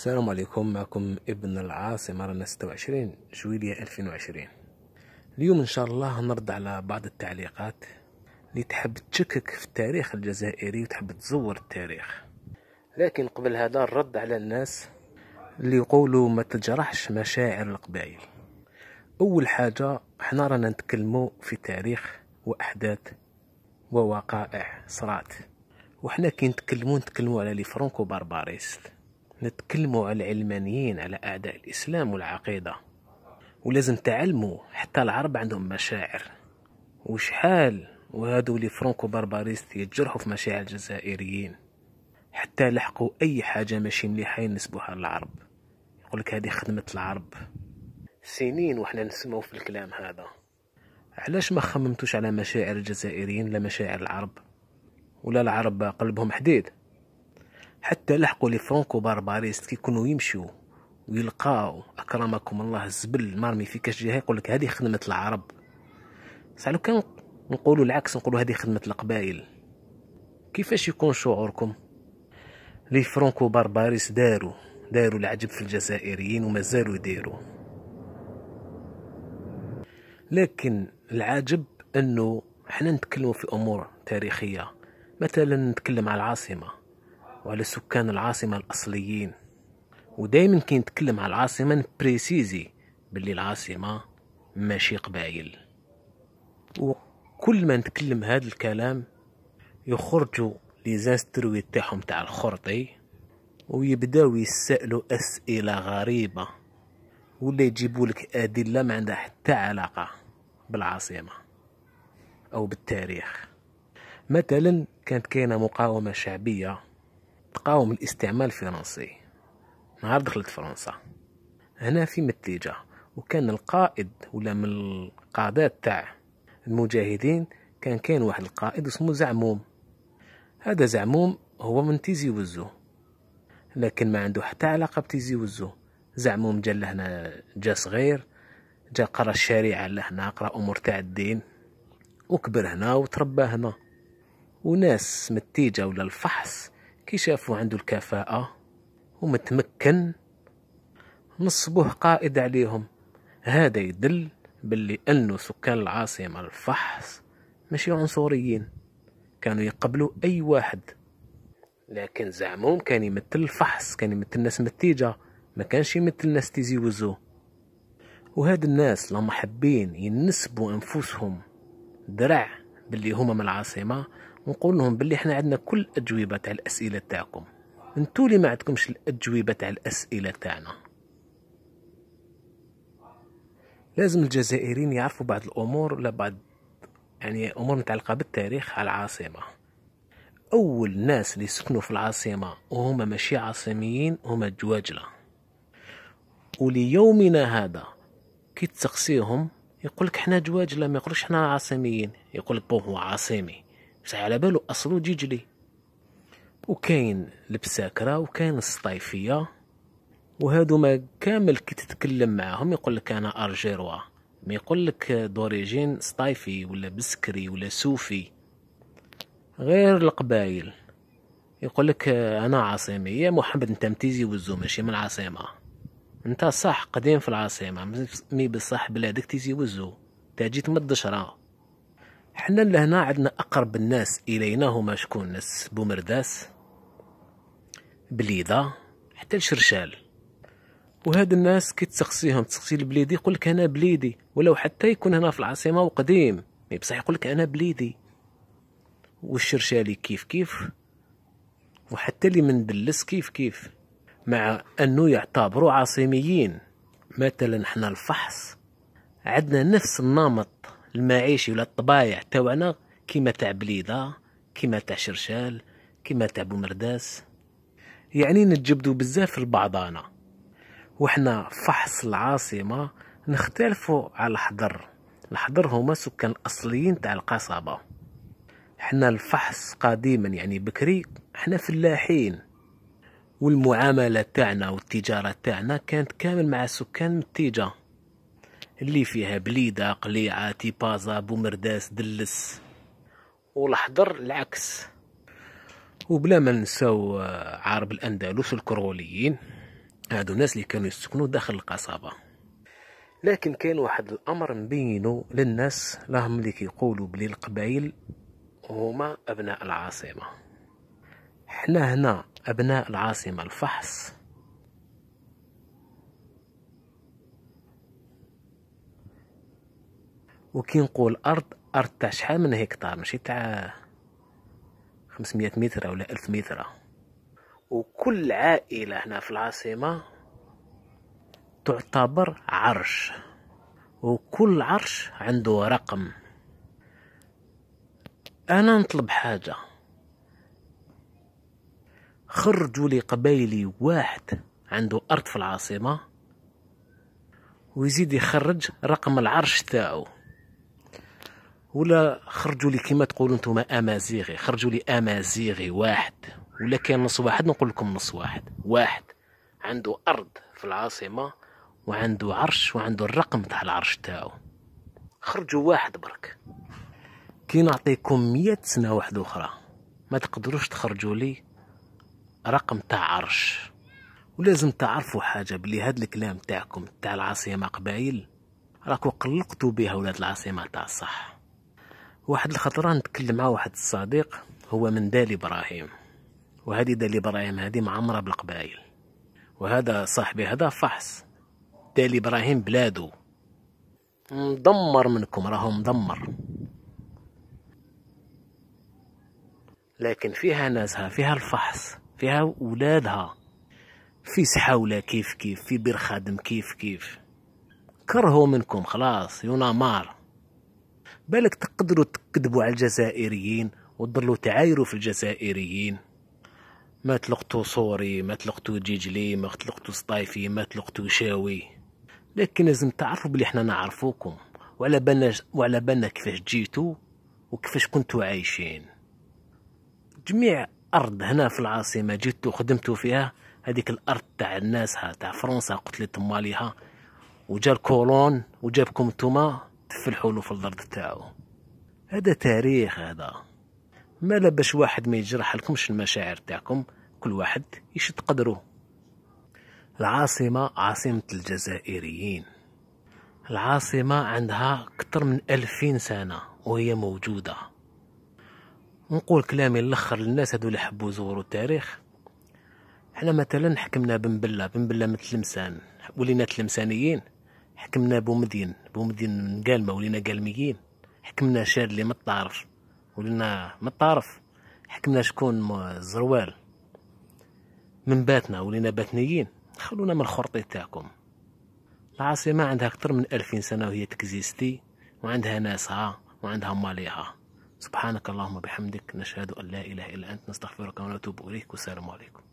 السلام عليكم معكم ابن العاصمة رانا 26 جويلية 2020 اليوم إن شاء الله نرد على بعض التعليقات اللي تحب تشكك في التاريخ الجزائري وتحب تزور التاريخ لكن قبل هذا الرد على الناس اللي يقولوا ما تجرحش مشاعر القبائل أول حاجة احنا رانا نتكلمو في تاريخ وأحداث ووقائع صرات وحنا كي نتكلمو نتكلمو على لي فرانكو بارباريست نتكلموا على العلمانيين على أعداء الإسلام والعقيدة ولازم تعلموا حتى العرب عندهم مشاعر وشحال وهادو لي فرانكو بارباريست يتجرحوا في مشاعر الجزائريين حتى لحقوا أي حاجة ماشي مليحة ينسبوها للعرب يقولك هذه خدمة العرب سنين وحنا نسمعوا في الكلام هذا علاش ما خممتوش على مشاعر الجزائريين لا مشاعر العرب ولا العرب قلبهم حديد حتى لحقوا لي فرانكو بارباريست كيكونوا يمشيو ويلقاو اكرمكم الله الزبل مرمي في كاش جهه يقول لك هذه خدمه العرب صح لو كان نقولوا العكس نقولوا هذه خدمه القبائل كيفاش يكون شعوركم لي فرانكو بارباريس داروا داروا العجب في الجزائريين ومازالوا يديروا لكن العجب انه حنا نتكلموا في امور تاريخيه مثلا نتكلم على العاصمه وعلى سكان العاصمة الأصليين ودايما كي نتكلم على العاصمة نبريسيزي باللي العاصمة ماشي قبايل وكل ما نتكلم هذا الكلام يخرجوا لي زانستروي تاعهم تاع الخرطي ويبداو يسألوا أسئلة غريبة ولا يجيبوا لك أدلة ما عندها حتى علاقة بالعاصمة أو بالتاريخ مثلا كانت كاينة مقاومة شعبية تقاوم الاستعمار الفرنسي نهار دخلت فرنسا هنا في متيجة وكان القائد ولا من القادات تاع المجاهدين كان كاين واحد القائد اسمه زعموم هذا زعموم هو من تيزي وزو لكن ما عنده حتى علاقة بتيزي وزو زعموم جا لهنا جا صغير جا قرا الشريعة لهنا قرا أمور تاع الدين وكبر هنا وتربى هنا وناس متيجة ولا الفحص كي شافو عنده الكفاءة ومتمكن نصبوه قائد عليهم هذا يدل باللي أنه سكان العاصمة الفحص ماشي عنصريين كانوا يقبلوا أي واحد لكن زعمهم كان يمثل الفحص كان يمثل الناس متيجة ما كانش يمثل تيزي وزو وهاد الناس لما حابين ينسبوا أنفسهم درع باللي هما من العاصمة ونقول لهم باللي حنا عندنا كل الاجوبه تاع الاسئله تاعكم انتو اللي ما عندكمش الاجوبه تاع الاسئله تاعنا لازم الجزائريين يعرفوا بعض الامور ولا بعض يعني امور متعلقه بالتاريخ على العاصمه اول ناس اللي سكنوا في العاصمه وهما ماشي عاصميين هما الجواجله وليومنا هذا كي تسقسيهم يقولك حنا جواجله ما يقولوش حنا عاصميين يقولك بو هو عاصمي بصح على بالو اصلو جيجلي وكاين البساكره وكاين السطايفيه وهادو ما كامل كي تتكلم معاهم يقول لك انا ارجيروا ما يقول لك دوريجين سطايفي ولا بسكري ولا سوفي غير القبائل يقول لك انا عاصميه محمد انت متيزي وزو ماشي من العاصمه انت صح قديم في العاصمه مي بصح بلادك تيزي وزو تاجيت من الدشره حنا لهنا عندنا اقرب الناس الينا هما شكون ناس بومرداس بليده حتى الشرشال وهاد الناس كي تسقسيهم تسقسي البليدي يقول لك انا بليدي ولو حتى يكون هنا في العاصمه وقديم مي بصح يقول لك انا بليدي والشرشالي كيف كيف وحتى اللي من دلس كيف كيف مع انه يعتبروا عاصميين مثلا حنا الفحص عندنا نفس النمط المعيشي ولا الطبايع تاعنا كيما تاع بليده كيما تاع شرشال كيما تاع بومرداس يعني نتجبدو بزاف لبعضانا وحنا فحص العاصمه نختلفوا على الحضر الحضر هما سكان الاصليين تاع القصبه حنا الفحص قديما يعني بكري حنا فلاحين والمعامله تاعنا والتجاره تاعنا كانت كامل مع سكان التيجه اللي فيها بليدة قليعة تيبازا بومرداس دلس والحضر العكس وبلا ما نساو آه، عرب الأندلس الكروليين هادو الناس اللي كانوا يسكنوا داخل القصبة لكن كان واحد الأمر مبينو للناس لهم اللي كيقولوا بلي القبائل هما أبناء العاصمة حنا هنا أبناء العاصمة الفحص وكي نقول ارض ارض تاع شحال من هكتار ماشي تاع 500 متر ولا 1000 متر وكل عائله هنا في العاصمه تعتبر عرش وكل عرش عنده رقم انا نطلب حاجه خرجوا لي قبايلي واحد عنده ارض في العاصمه ويزيد يخرج رقم العرش تاعو ولا خرجوا لي كما تقولوا انتم امازيغي خرجوا لي امازيغي واحد ولا كان نص واحد نقول لكم نص واحد واحد عنده ارض في العاصمه وعنده عرش وعنده الرقم تاع العرش تاعو خرجوا واحد برك كي نعطيكم مية سنة واحدة أخرى ما تقدروش تخرجوا لي رقم تاع عرش ولازم تعرفوا حاجة بلي هاد الكلام تاعكم تاع العاصمة قبايل راكو قلقتوا بها ولاد العاصمة تاع الصح واحد الخطرة نتكلم مع واحد الصديق هو من دالي إبراهيم وهذه دالي إبراهيم هذه معمرة بالقبائل وهذا صاحبي هذا فحص دالي إبراهيم بلادو مدمر منكم راهو مدمر لكن فيها ناسها فيها الفحص فيها ولادها في سحاولة كيف كيف في بير خادم كيف كيف كرهوا منكم خلاص يونا مار بالك تقدروا تكذبوا على الجزائريين وتضلوا تعايروا في الجزائريين ما تلقتوا صوري ما تلقتوا جيجلي ما تلقتوا سطايفي ما تلقتوا شاوي لكن لازم تعرفوا بلي حنا نعرفوكم وعلى بالنا وعلى بالنا كيفاش جيتو وكيفاش كنتو عايشين جميع ارض هنا في العاصمه جيتو خدمتو فيها هذيك الارض تاع الناس تاع فرنسا قتلت ماليها وجا الكولون وجابكم نتوما في الارض تاعو هذا تاريخ هذا مالا باش واحد ما يجرح لكمش المشاعر تاعكم كل واحد يشد قدره العاصمة عاصمة الجزائريين العاصمة عندها أكثر من ألفين سنة وهي موجودة نقول كلامي الاخر للناس هذو اللي حبوا يزوروا التاريخ حنا مثلا حكمنا بن بله بن بله من تلمسان ولينا تلمسانيين حكمنا بومدين بومدين من قالما ولينا قالميين حكمنا شادلي من الطرف ولينا من حكمنا شكون زروال من باتنا ولينا باتنيين خلونا من الخرطي تاعكم العاصمة عندها أكثر من ألفين سنة وهي تكزيستي وعندها ناسها وعندها ماليها سبحانك اللهم وبحمدك نشهد أن لا إله إلا أنت نستغفرك ونتوب إليك والسلام عليكم